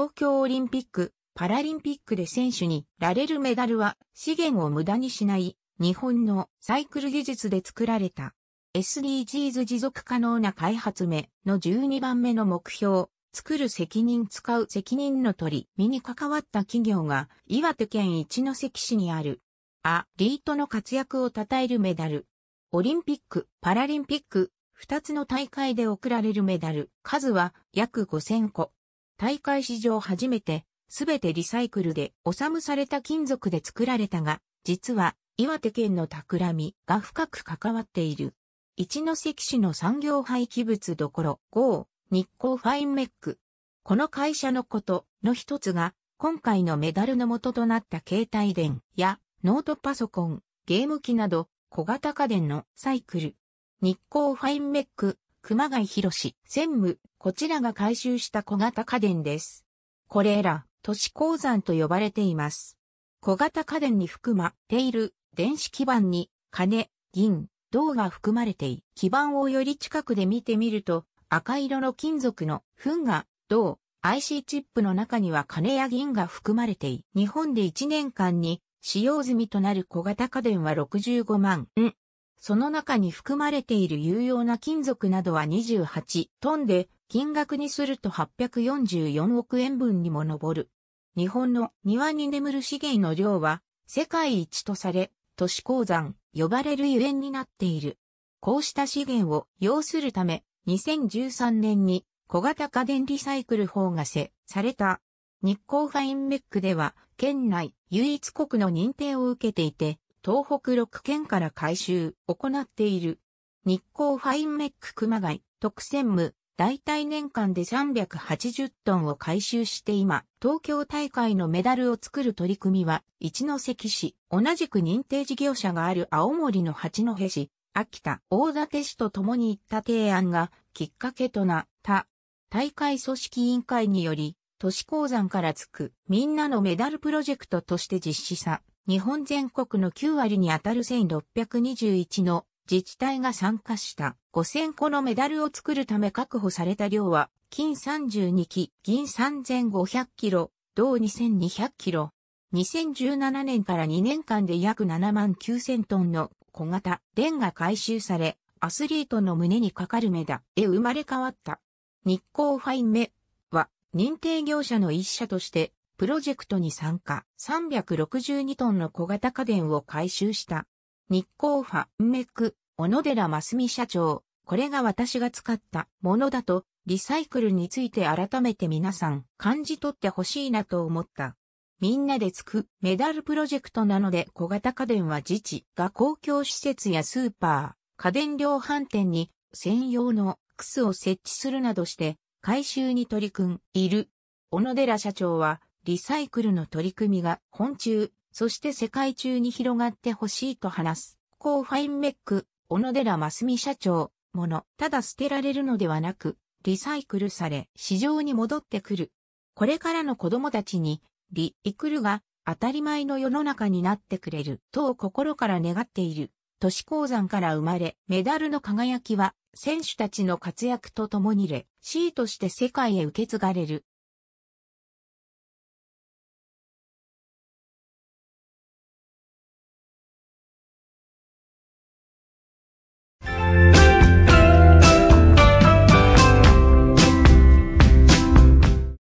東京オリンピック、パラリンピックで選手にられるメダルは資源を無駄にしない日本のサイクル技術で作られた SDGs 持続可能な開発目の12番目の目標作る責任使う責任の取り身に関わった企業が岩手県一関市にあるアリートの活躍を称えるメダルオリンピック、パラリンピック、2つの大会で贈られるメダル、数は約5000個。大会史上初めて、すべてリサイクルでおさむされた金属で作られたが、実は岩手県の企みが深く関わっている。一関市の産業廃棄物どころ GO、日光ファインメック。この会社のことの一つが、今回のメダルの元となった携帯電やノートパソコン、ゲーム機など小型家電のサイクル。日光ファインメック熊谷博士、専務、こちらが回収した小型家電です。これら、都市鉱山と呼ばれています。小型家電に含まれている電子基板に金、銀、銅が含まれてい、基板をより近くで見てみると赤色の金属の粉が銅、IC チップの中には金や銀が含まれてい、日本で1年間に使用済みとなる小型家電は65万その中に含まれている有用な金属などは28トンで、金額にすると844億円分にも上る。日本の庭に眠る資源の量は世界一とされ、都市鉱山、呼ばれるゆえんになっている。こうした資源を要するため、2013年に小型家電リサイクル法が施された。日光ファインメックでは、県内唯一国の認定を受けていて、東北6県から回収、行っている。日光ファインメック熊谷、特選無、大体年間で380トンを回収して今、東京大会のメダルを作る取り組みは、一関市、同じく認定事業者がある青森の八戸市、秋田、大館市と共に行った提案が、きっかけとなった。大会組織委員会により、都市鉱山からつく、みんなのメダルプロジェクトとして実施さ日本全国の9割にあたる1621の自治体が参加した5000個のメダルを作るため確保された量は金32機、銀3500キロ、銅2200キロ。2017年から2年間で約7万9000トンの小型電が回収され、アスリートの胸にかかる目だで生まれ変わった。日光ファインメは認定業者の一社としてプロジェクトに参加、362トンの小型家電を回収した。日光ファンメク、小野寺増美社長、これが私が使ったものだと、リサイクルについて改めて皆さん感じ取ってほしいなと思った。みんなでつくメダルプロジェクトなので小型家電は自治が公共施設やスーパー、家電量販店に専用のクスを設置するなどして回収に取り組んいる。小野寺社長はリサイクルの取り組みが本中、そして世界中に広がってほしいと話す。コーファインメック、小野寺真澄社長、もの、ただ捨てられるのではなく、リサイクルされ、市場に戻ってくる。これからの子供たちに、リイクルが当たり前の世の中になってくれる、と心から願っている。都市鉱山から生まれ、メダルの輝きは、選手たちの活躍とともにレシーとして世界へ受け継がれる。